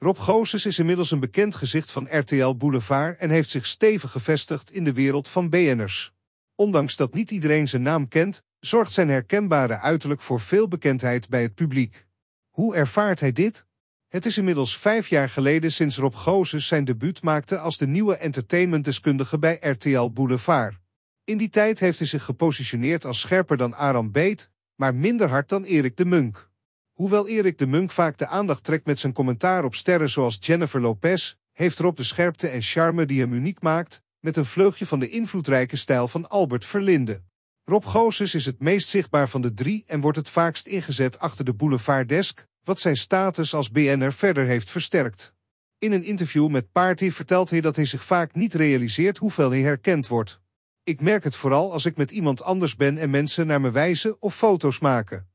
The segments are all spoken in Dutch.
Rob Goossens is inmiddels een bekend gezicht van RTL Boulevard en heeft zich stevig gevestigd in de wereld van BN'ers. Ondanks dat niet iedereen zijn naam kent, zorgt zijn herkenbare uiterlijk voor veel bekendheid bij het publiek. Hoe ervaart hij dit? Het is inmiddels vijf jaar geleden sinds Rob Goossens zijn debuut maakte als de nieuwe entertainmentdeskundige bij RTL Boulevard. In die tijd heeft hij zich gepositioneerd als scherper dan Aram Beet, maar minder hard dan Erik de Munk. Hoewel Erik de Munk vaak de aandacht trekt met zijn commentaar op sterren zoals Jennifer Lopez, heeft Rob de scherpte en charme die hem uniek maakt, met een vleugje van de invloedrijke stijl van Albert Verlinde. Rob Gozes is het meest zichtbaar van de drie en wordt het vaakst ingezet achter de boulevarddesk, wat zijn status als BN'er verder heeft versterkt. In een interview met Party vertelt hij dat hij zich vaak niet realiseert hoeveel hij herkend wordt. Ik merk het vooral als ik met iemand anders ben en mensen naar me wijzen of foto's maken.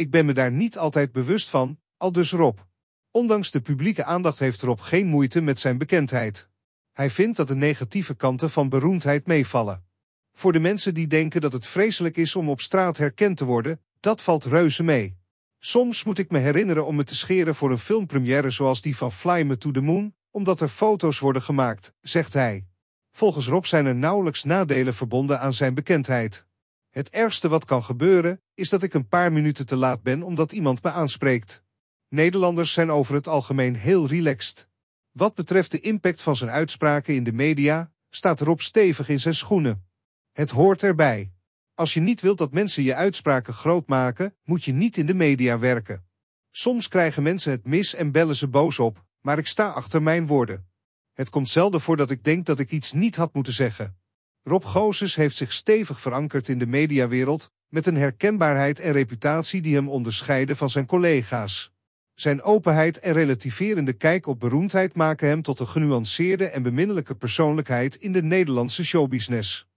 Ik ben me daar niet altijd bewust van, al dus Rob. Ondanks de publieke aandacht heeft Rob geen moeite met zijn bekendheid. Hij vindt dat de negatieve kanten van beroemdheid meevallen. Voor de mensen die denken dat het vreselijk is om op straat herkend te worden, dat valt reuze mee. Soms moet ik me herinneren om me te scheren voor een filmpremière zoals die van Fly Me to the Moon, omdat er foto's worden gemaakt, zegt hij. Volgens Rob zijn er nauwelijks nadelen verbonden aan zijn bekendheid. Het ergste wat kan gebeuren, is dat ik een paar minuten te laat ben omdat iemand me aanspreekt. Nederlanders zijn over het algemeen heel relaxed. Wat betreft de impact van zijn uitspraken in de media, staat Rob stevig in zijn schoenen. Het hoort erbij. Als je niet wilt dat mensen je uitspraken groot maken, moet je niet in de media werken. Soms krijgen mensen het mis en bellen ze boos op, maar ik sta achter mijn woorden. Het komt zelden voor dat ik denk dat ik iets niet had moeten zeggen. Rob Gozes heeft zich stevig verankerd in de mediawereld, met een herkenbaarheid en reputatie die hem onderscheiden van zijn collega's. Zijn openheid en relativerende kijk op beroemdheid maken hem tot een genuanceerde en beminnelijke persoonlijkheid in de Nederlandse showbusiness.